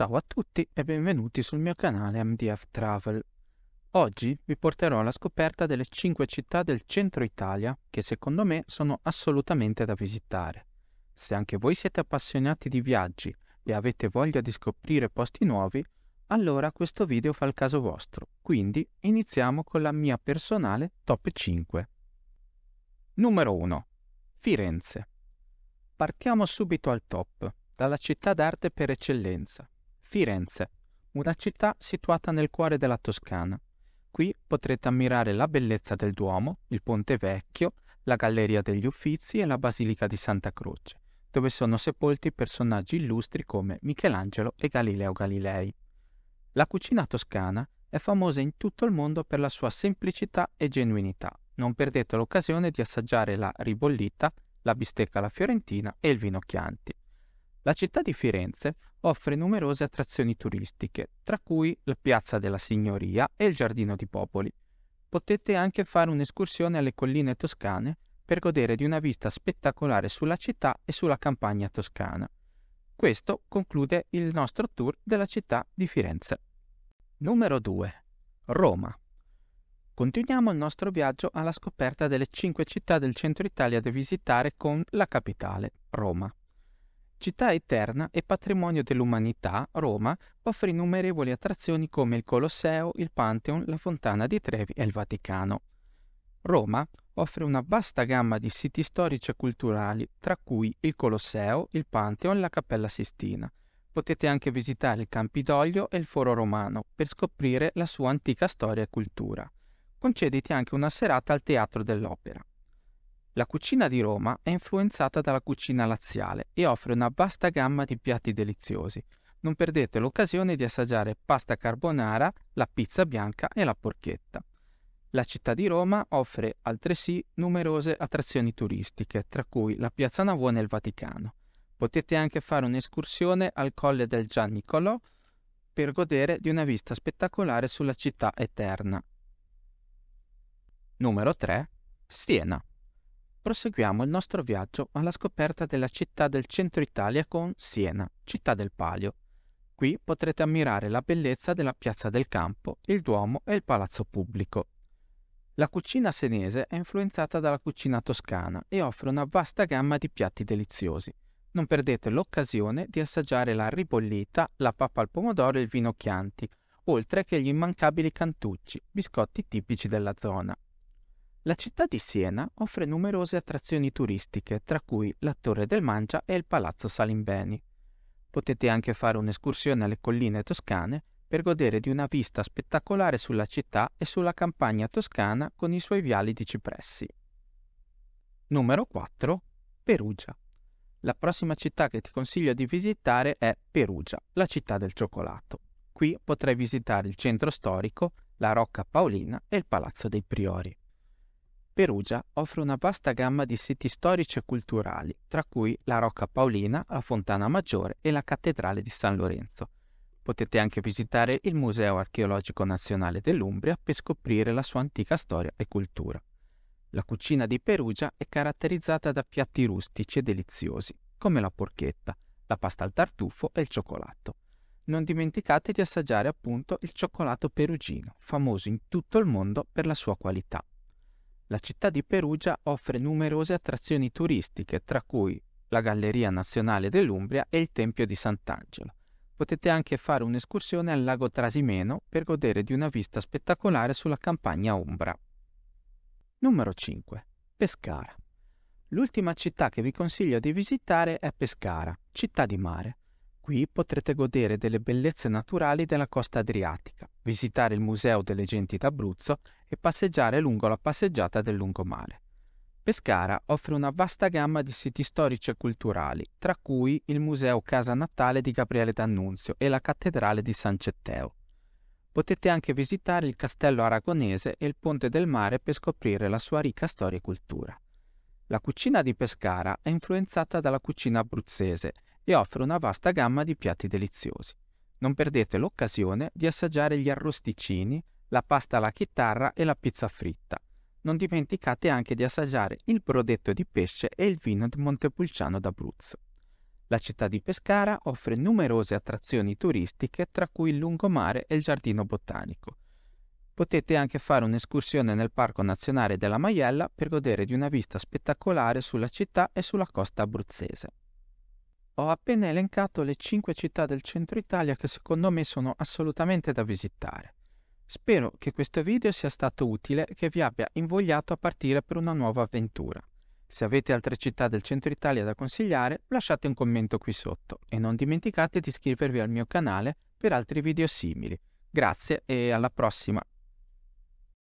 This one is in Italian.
Ciao a tutti e benvenuti sul mio canale MDF Travel. Oggi vi porterò alla scoperta delle 5 città del centro Italia che secondo me sono assolutamente da visitare. Se anche voi siete appassionati di viaggi e avete voglia di scoprire posti nuovi, allora questo video fa il caso vostro. Quindi iniziamo con la mia personale top 5. Numero 1. Firenze. Partiamo subito al top, dalla città d'arte per eccellenza, Firenze, una città situata nel cuore della Toscana. Qui potrete ammirare la bellezza del Duomo, il Ponte Vecchio, la Galleria degli Uffizi e la Basilica di Santa Croce, dove sono sepolti personaggi illustri come Michelangelo e Galileo Galilei. La cucina toscana è famosa in tutto il mondo per la sua semplicità e genuinità. Non perdete l'occasione di assaggiare la ribollita, la bistecca alla fiorentina e il vino Chianti. La città di Firenze offre numerose attrazioni turistiche, tra cui la Piazza della Signoria e il Giardino di Popoli. Potete anche fare un'escursione alle colline toscane per godere di una vista spettacolare sulla città e sulla campagna toscana. Questo conclude il nostro tour della città di Firenze. Numero 2. Roma. Continuiamo il nostro viaggio alla scoperta delle cinque città del centro Italia da visitare con la capitale, Roma. Città eterna e patrimonio dell'umanità, Roma offre innumerevoli attrazioni come il Colosseo, il Pantheon, la Fontana di Trevi e il Vaticano. Roma offre una vasta gamma di siti storici e culturali, tra cui il Colosseo, il Pantheon e la Cappella Sistina. Potete anche visitare il Campidoglio e il Foro Romano per scoprire la sua antica storia e cultura. Concediti anche una serata al Teatro dell'Opera. La cucina di Roma è influenzata dalla cucina laziale e offre una vasta gamma di piatti deliziosi. Non perdete l'occasione di assaggiare pasta carbonara, la pizza bianca e la porchetta. La città di Roma offre altresì numerose attrazioni turistiche, tra cui la Piazza Navona e il Vaticano. Potete anche fare un'escursione al Colle del Gian Nicolò per godere di una vista spettacolare sulla città eterna. Numero 3. Siena proseguiamo il nostro viaggio alla scoperta della città del centro Italia con Siena, città del Palio. Qui potrete ammirare la bellezza della piazza del campo, il Duomo e il palazzo pubblico. La cucina senese è influenzata dalla cucina toscana e offre una vasta gamma di piatti deliziosi. Non perdete l'occasione di assaggiare la ribollita, la pappa al pomodoro e il vino Chianti, oltre che gli immancabili cantucci, biscotti tipici della zona. La città di Siena offre numerose attrazioni turistiche, tra cui la Torre del Mangia e il Palazzo Salimbeni. Potete anche fare un'escursione alle colline toscane per godere di una vista spettacolare sulla città e sulla campagna toscana con i suoi viali di cipressi. Numero 4. Perugia. La prossima città che ti consiglio di visitare è Perugia, la città del cioccolato. Qui potrai visitare il centro storico, la Rocca Paolina e il Palazzo dei Priori. Perugia offre una vasta gamma di siti storici e culturali, tra cui la Rocca Paolina, la Fontana Maggiore e la Cattedrale di San Lorenzo. Potete anche visitare il Museo archeologico nazionale dell'Umbria per scoprire la sua antica storia e cultura. La cucina di Perugia è caratterizzata da piatti rustici e deliziosi, come la porchetta, la pasta al tartufo e il cioccolato. Non dimenticate di assaggiare appunto il cioccolato perugino, famoso in tutto il mondo per la sua qualità. La città di Perugia offre numerose attrazioni turistiche, tra cui la Galleria Nazionale dell'Umbria e il Tempio di Sant'Angelo. Potete anche fare un'escursione al lago Trasimeno per godere di una vista spettacolare sulla campagna Umbra. Numero 5. Pescara. L'ultima città che vi consiglio di visitare è Pescara, città di mare. Qui potrete godere delle bellezze naturali della costa adriatica, visitare il Museo delle Genti d'Abruzzo e passeggiare lungo la passeggiata del lungomare. Pescara offre una vasta gamma di siti storici e culturali, tra cui il Museo Casa Natale di Gabriele D'Annunzio e la Cattedrale di San Cetteo. Potete anche visitare il Castello Aragonese e il Ponte del Mare per scoprire la sua ricca storia e cultura. La cucina di Pescara è influenzata dalla cucina abruzzese e offre una vasta gamma di piatti deliziosi. Non perdete l'occasione di assaggiare gli arrosticini, la pasta alla chitarra e la pizza fritta. Non dimenticate anche di assaggiare il brodetto di pesce e il vino di Montepulciano d'Abruzzo. La città di Pescara offre numerose attrazioni turistiche, tra cui il lungomare e il giardino botanico. Potete anche fare un'escursione nel Parco Nazionale della Maiella per godere di una vista spettacolare sulla città e sulla costa abruzzese. Ho appena elencato le 5 città del centro Italia che secondo me sono assolutamente da visitare. Spero che questo video sia stato utile e che vi abbia invogliato a partire per una nuova avventura. Se avete altre città del centro Italia da consigliare, lasciate un commento qui sotto e non dimenticate di iscrivervi al mio canale per altri video simili. Grazie e alla prossima!